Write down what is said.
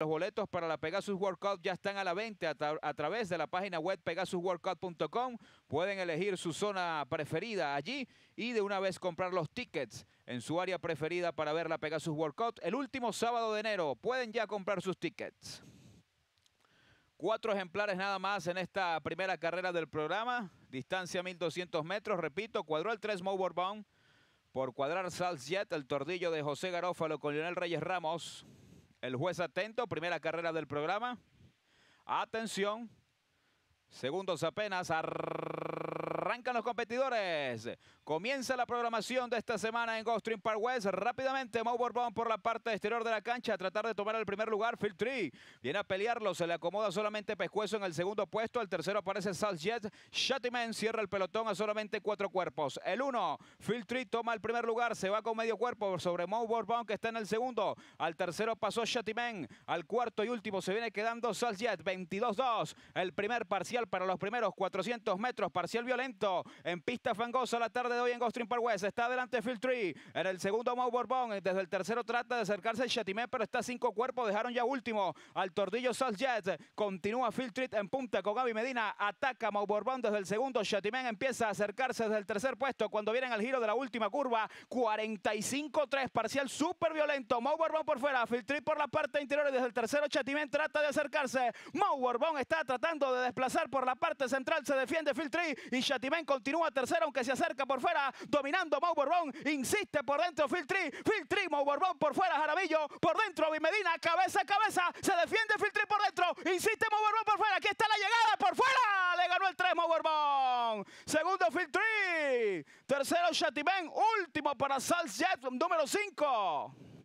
Los boletos para la Pegasus Workout ya están a la venta a, través de la página web pegasusworkout.com Pueden elegir su zona preferida allí y de una vez comprar los tickets en su área preferida para ver la Pegasus Workout El último sábado de enero pueden ya comprar sus tickets. Cuatro ejemplares nada más en esta primera carrera del programa. Distancia 1200 metros, repito, cuadró el 3 Mo por cuadrar Salz Jet, el tordillo de José Garófalo con Lionel Reyes Ramos. El juez atento, primera carrera del programa. Atención. Segundos apenas. Arrancan los competidores. Comienza la programación de esta semana en Ghost Stream Park West. Rápidamente, Mau Bourbon por la parte exterior de la cancha a tratar de tomar el primer lugar. Tree viene a pelearlo. Se le acomoda solamente Pescuezo en el segundo puesto. Al tercero aparece Jet. Shatiman cierra el pelotón a solamente cuatro cuerpos. El uno, Tree toma el primer lugar. Se va con medio cuerpo sobre Mau Bourbon que está en el segundo. Al tercero pasó Shatiman. Al cuarto y último se viene quedando Saljet. 22-2. El primer parcial para los primeros 400 metros. Parcial violento. En pista fangosa la tarde de hoy en Stream Park West. Está adelante Phil Tree. En el segundo Mau Bourbon. Desde el tercero trata de acercarse el Chatimé, pero está cinco cuerpos. Dejaron ya último al Tordillo Salt Jet. Continúa Phil en punta con Gaby Medina. Ataca Mau Bourbon desde el segundo. Chatimé empieza a acercarse desde el tercer puesto. Cuando vienen al giro de la última curva, 45-3. Parcial súper violento. Mau Borbón por fuera. Phil por la parte interior. Y desde el tercero Chatimé trata de acercarse. Mau Bourbon está tratando de desplazar por la parte central. Se defiende Phil Tree y Chatimé Atimen continúa tercero, aunque se acerca por fuera, dominando Mau Borbón, insiste por dentro Filtri, Filtri, Mau Borbón por fuera, Jarabillo, por dentro Medina cabeza a cabeza, se defiende Filtri por dentro, insiste Mau Borbón por fuera, aquí está la llegada, por fuera, le ganó el 3 Mau Borbón, segundo Filtri, tercero Chatimen, último para Salz Jet, número 5.